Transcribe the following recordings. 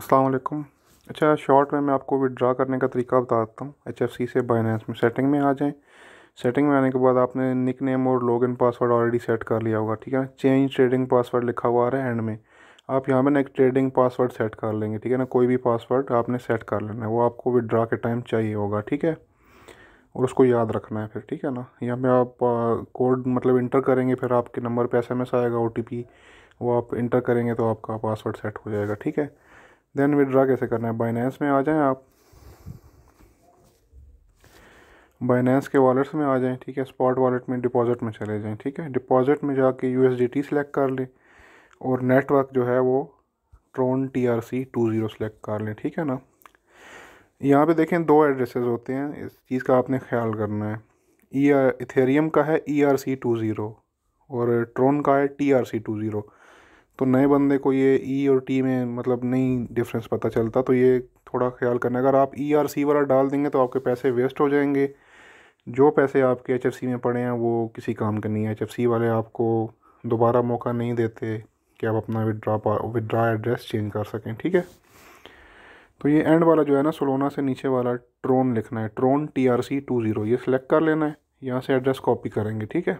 असलम अच्छा शॉर्ट में मैं आपको विड्रा करने का तरीका बता देता हूँ एच एफ सी से बाइनेंस में सेटिंग में आ जाएँ सेटिंग में आने के बाद आपने निक नेम और login password already set कर लिया होगा ठीक है चेंज ट्रेडिंग पासवर्ड लिखा हुआ आ रहा है एंड में आप यहाँ पर ना एक ट्रेडिंग पासवर्ड सेट कर लेंगे ठीक है ना कोई भी पासवर्ड आपने सेट कर लेना है वो आपको विड्रा के टाइम चाहिए होगा ठीक है और उसको याद रखना है फिर ठीक है ना यहाँ पर आप कोड मतलब इंटर करेंगे फिर आपके नंबर पर एस आएगा ओ वो आप इंटर करेंगे तो आपका पासवर्ड सेट हो जाएगा ठीक है देन विड्रा कैसे करना है बाइनेंस में आ जाएं आप बाइनेंस के वॉलेट्स में आ जाएं ठीक है स्पॉट वॉलेट में डिपॉजिट में चले जाएं ठीक है डिपॉजिट में जाके यू एस सेलेक्ट कर लें और नेटवर्क जो है वो Tron T R C two zero select कर लें ठीक है ना यहाँ पे देखें दो एड्रेसेस होते हैं इस चीज़ का आपने ख्याल करना है ई आर इथेरियम का है E R C two zero और ट्रोन का है T R C two zero तो नए बंदे को ये ई e और टी में मतलब नहीं डिफरेंस पता चलता तो ये थोड़ा ख्याल करना अगर आप ई आर सी वाला डाल देंगे तो आपके पैसे वेस्ट हो जाएंगे जो पैसे आपके एच एफ सी में पड़े हैं वो किसी काम के नहीं है एच एफ सी वाले आपको दोबारा मौका नहीं देते कि आप अपना विदड्रा विदड्रा एड्रेस चेंज कर सकें ठीक है तो ये एंड वाला जो है ना सोलोना से नीचे वाला ट्रोन लिखना है Tron T R C two zero ये सिलेक्ट कर लेना है यहाँ से एड्रेस कॉपी करेंगे ठीक है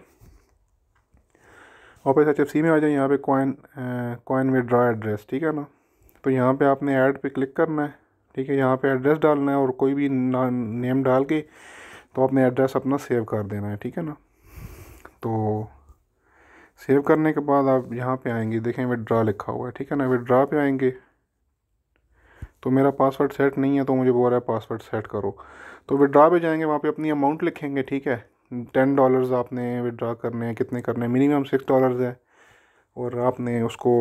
वापस एच एफ सी में आ जाए यहाँ पे कॉइन कॉइन विड्रा एड्रेस ठीक है ना तो यहाँ पे आपने ऐड पे क्लिक करना है ठीक है यहाँ पे एड्रेस डालना है और कोई भी ना नेम डाल के तो आपने एड्रेस अपना सेव कर देना है ठीक है ना तो सेव करने के बाद आप यहाँ पे आएंगे देखें विड्रा लिखा हुआ है ठीक है ना विड्रा पे आएंगे तो मेरा पासवर्ड सेट नहीं है तो मुझे बोल रहा है पासवर्ड सेट करो तो विड्रा पे जाएंगे वहाँ पे अपनी अमाउंट लिखेंगे ठीक है टेन डॉलर्स आपने विड्रा करने हैं कितने करने हैं मिनिमम सिक्स डॉलर्स है और आपने उसको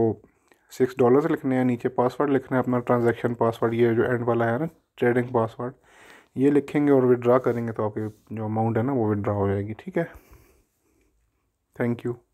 सिक्स डॉलर्स लिखने हैं नीचे पासवर्ड लिखना है अपना ट्रांजेक्शन पासवर्ड ये जो एंड वाला है ना ट्रेडिंग पासवर्ड ये लिखेंगे और विड्रा करेंगे तो आपकी जो अमाउंट है ना वो विड्रा हो जाएगी ठीक है थैंक यू